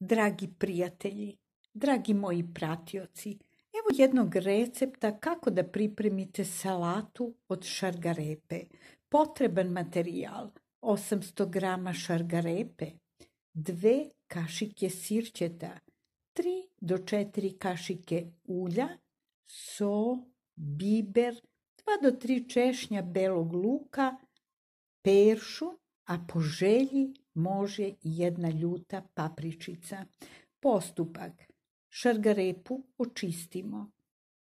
Dragi prijatelji, dragi moji pratioci, evo jednog recepta kako da pripremite salatu od šargarepe. Potreban materijal 800 g šargarepe, 2 kašike sirćeta, 3 do 4 kašike ulja, so, biber, 2 do 3 češnja belog luka, peršu, a po želji može jedna ljuta papričica. Postupak. Šargarepu očistimo.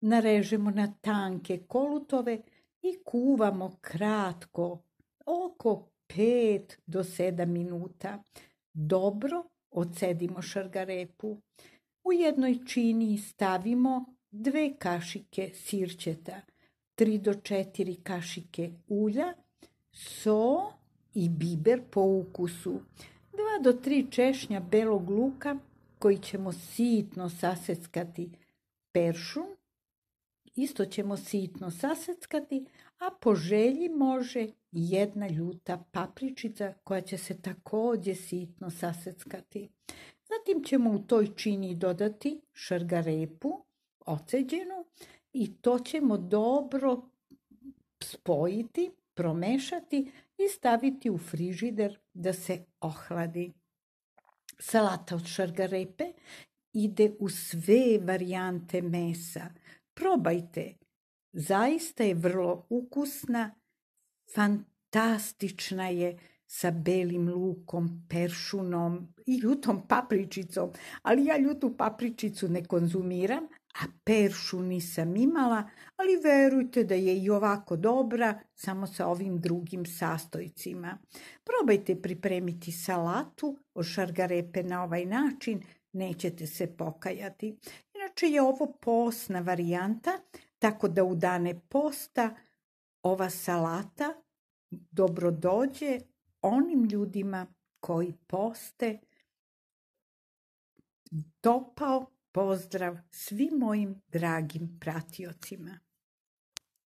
Narežemo na tanke kolutove i kuvamo kratko, oko 5 do 7 minuta. Dobro ocedimo šargarepu. U jednoj čini stavimo dve kašike sirćeta, 3 do 4 kašike ulja, so i biber po ukusu, dva do tri češnja belog luka koji ćemo sitno saseckati peršun, isto ćemo sitno saseckati, a po želji može jedna ljuta papričica koja će se također sitno saseckati. Zatim ćemo u toj čini dodati šargarepu, oceđenu, i to ćemo dobro spojiti promešati i staviti u frižider da se ohladi. Salata od šargarepe ide u sve varijante mesa. Probajte, zaista je vrlo ukusna, fantastična je sa belim lukom, peršunom i ljutom papričicom, ali ja ljutu papričicu ne konzumiram, a peršu nisam imala, ali verujte da je i ovako dobra, samo sa ovim drugim sastojcima. Probajte pripremiti salatu od šargarepe na ovaj način, nećete se pokajati. Inače je ovo posna varijanta, tako da u dane posta ova salata dobro dođe onim ljudima koji poste dopao Pozdrav svim mojim dragim pratiocima.